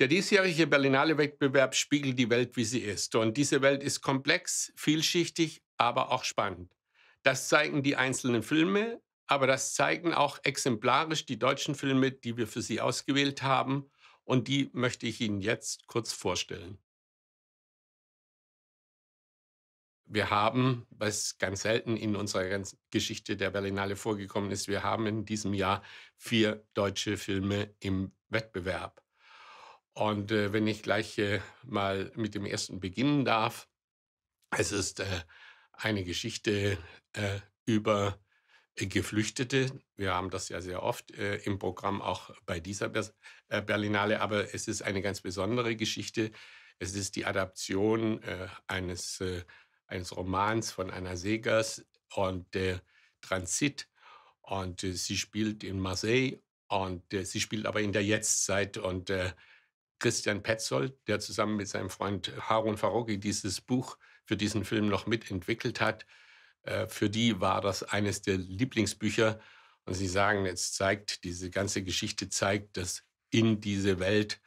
Der diesjährige Berlinale Wettbewerb spiegelt die Welt, wie sie ist. Und diese Welt ist komplex, vielschichtig, aber auch spannend. Das zeigen die einzelnen Filme, aber das zeigen auch exemplarisch die deutschen Filme, die wir für Sie ausgewählt haben. Und die möchte ich Ihnen jetzt kurz vorstellen. Wir haben, was ganz selten in unserer Geschichte der Berlinale vorgekommen ist, wir haben in diesem Jahr vier deutsche Filme im Wettbewerb. Und äh, wenn ich gleich äh, mal mit dem ersten beginnen darf, es ist äh, eine Geschichte äh, über äh, Geflüchtete. Wir haben das ja sehr oft äh, im Programm, auch bei dieser Ber Berlinale, aber es ist eine ganz besondere Geschichte. Es ist die Adaption eines, eines Romans von Anna Segers und äh, Transit. Und sie spielt in Marseille und sie spielt aber in der Jetztzeit und Christian Petzold, der zusammen mit seinem Freund Harun Faroghi dieses Buch für diesen Film noch mitentwickelt hat. Äh, für die war das eines der Lieblingsbücher. Und sie sagen, jetzt zeigt, diese ganze Geschichte zeigt, dass in diese Welt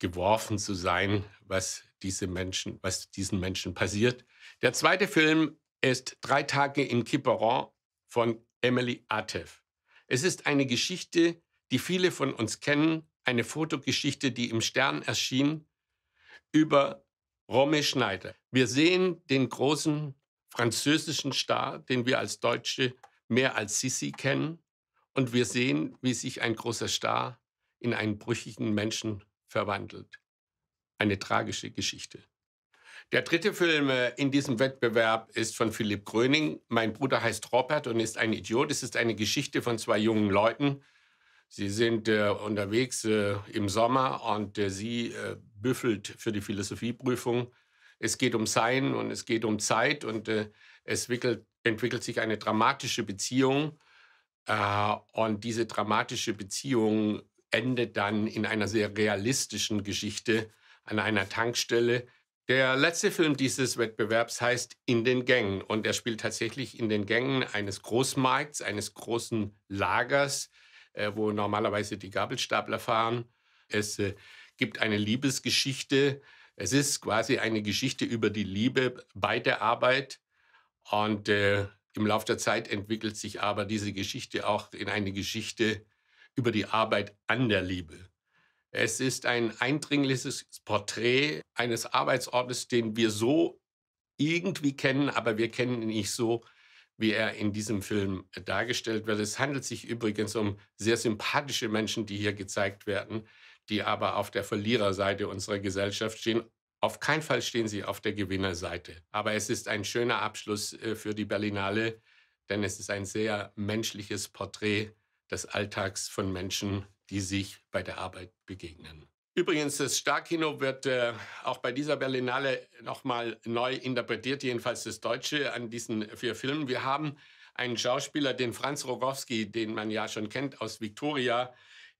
geworfen zu sein, was diese Menschen, was diesen Menschen passiert. Der zweite Film ist Drei Tage in Kipperon von Emily Atef. Es ist eine Geschichte, die viele von uns kennen, eine Fotogeschichte, die im Stern erschien, über Romy Schneider. Wir sehen den großen französischen Star, den wir als Deutsche mehr als Sissi kennen, und wir sehen, wie sich ein großer Star in einen brüchigen Menschen verwandelt. Eine tragische Geschichte. Der dritte Film äh, in diesem Wettbewerb ist von Philipp Gröning. Mein Bruder heißt Robert und ist ein Idiot. Es ist eine Geschichte von zwei jungen Leuten, Sie sind äh, unterwegs äh, im Sommer und äh, sie äh, büffelt für die Philosophieprüfung. Es geht um Sein und es geht um Zeit und äh, es wickelt, entwickelt sich eine dramatische Beziehung. Äh, und diese dramatische Beziehung endet dann in einer sehr realistischen Geschichte an einer Tankstelle. Der letzte Film dieses Wettbewerbs heißt In den Gängen und er spielt tatsächlich in den Gängen eines Großmarkts, eines großen Lagers äh, wo normalerweise die Gabelstapler fahren. Es äh, gibt eine Liebesgeschichte. Es ist quasi eine Geschichte über die Liebe bei der Arbeit. Und äh, im Laufe der Zeit entwickelt sich aber diese Geschichte auch in eine Geschichte über die Arbeit an der Liebe. Es ist ein eindringliches Porträt eines Arbeitsortes, den wir so irgendwie kennen, aber wir kennen ihn nicht so, wie er in diesem Film äh, dargestellt wird. Es handelt sich übrigens um sehr sympathische Menschen, die hier gezeigt werden, die aber auf der Verliererseite unserer Gesellschaft stehen. Auf keinen Fall stehen sie auf der Gewinnerseite. Aber es ist ein schöner Abschluss äh, für die Berlinale, denn es ist ein sehr menschliches Porträt des Alltags von Menschen, die sich bei der Arbeit begegnen. Übrigens, das Starkino wird äh, auch bei dieser Berlinale nochmal neu interpretiert, jedenfalls das Deutsche an diesen vier Filmen. Wir haben einen Schauspieler, den Franz Rogowski, den man ja schon kennt aus Victoria,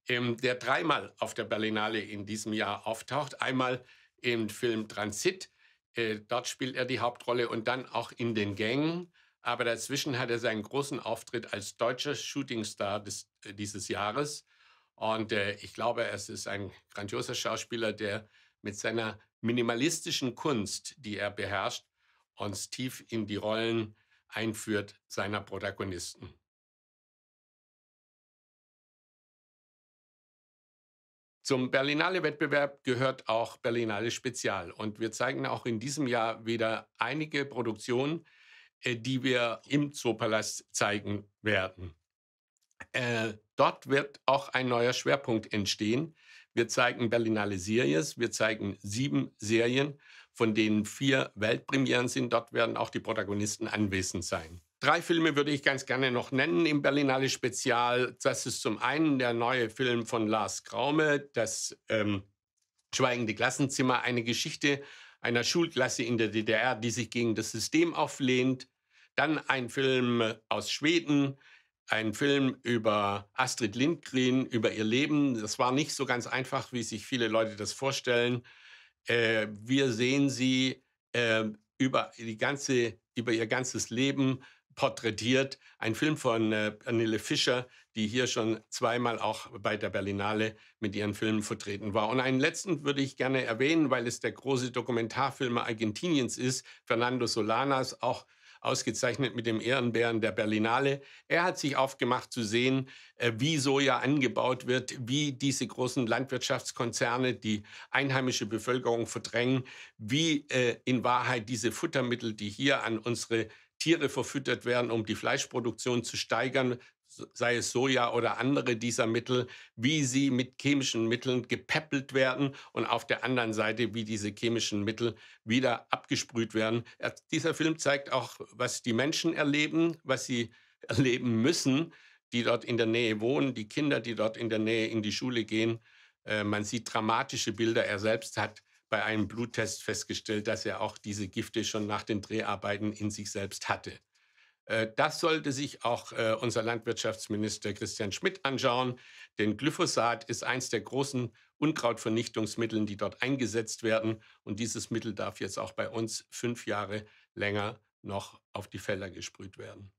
ähm, der dreimal auf der Berlinale in diesem Jahr auftaucht. Einmal im Film Transit, äh, dort spielt er die Hauptrolle und dann auch in den Gängen. Aber dazwischen hat er seinen großen Auftritt als deutscher Shootingstar des, äh, dieses Jahres und äh, ich glaube, es ist ein grandioser Schauspieler, der mit seiner minimalistischen Kunst, die er beherrscht, uns tief in die Rollen einführt seiner Protagonisten. Zum Berlinale-Wettbewerb gehört auch Berlinale Spezial. Und wir zeigen auch in diesem Jahr wieder einige Produktionen, äh, die wir im Zoopalast zeigen werden. Äh, dort wird auch ein neuer Schwerpunkt entstehen. Wir zeigen Berlinale Series, wir zeigen sieben Serien, von denen vier Weltpremieren sind. Dort werden auch die Protagonisten anwesend sein. Drei Filme würde ich ganz gerne noch nennen im Berlinale Spezial. Das ist zum einen der neue Film von Lars Kraume, das ähm, Schweigende Klassenzimmer, eine Geschichte einer Schulklasse in der DDR, die sich gegen das System auflehnt. Dann ein Film aus Schweden, ein Film über Astrid Lindgren, über ihr Leben. Das war nicht so ganz einfach, wie sich viele Leute das vorstellen. Äh, wir sehen sie äh, über, die ganze, über ihr ganzes Leben porträtiert. Ein Film von äh, Pernille Fischer, die hier schon zweimal auch bei der Berlinale mit ihren Filmen vertreten war. Und einen letzten würde ich gerne erwähnen, weil es der große Dokumentarfilmer Argentiniens ist, Fernando Solanas, auch ausgezeichnet mit dem Ehrenbären der Berlinale. Er hat sich aufgemacht zu sehen, äh, wie Soja angebaut wird, wie diese großen Landwirtschaftskonzerne die einheimische Bevölkerung verdrängen, wie äh, in Wahrheit diese Futtermittel, die hier an unsere Tiere verfüttert werden, um die Fleischproduktion zu steigern, sei es Soja oder andere dieser Mittel, wie sie mit chemischen Mitteln gepäppelt werden und auf der anderen Seite, wie diese chemischen Mittel wieder abgesprüht werden. Äh, dieser Film zeigt auch, was die Menschen erleben, was sie erleben müssen, die dort in der Nähe wohnen, die Kinder, die dort in der Nähe in die Schule gehen. Äh, man sieht dramatische Bilder. Er selbst hat bei einem Bluttest festgestellt, dass er auch diese Gifte schon nach den Dreharbeiten in sich selbst hatte. Äh, das sollte sich auch äh, unser Landwirtschaftsminister Christian Schmidt anschauen, denn Glyphosat ist eines der großen Unkrautvernichtungsmittel, die dort eingesetzt werden. Und dieses Mittel darf jetzt auch bei uns fünf Jahre länger noch auf die Felder gesprüht werden.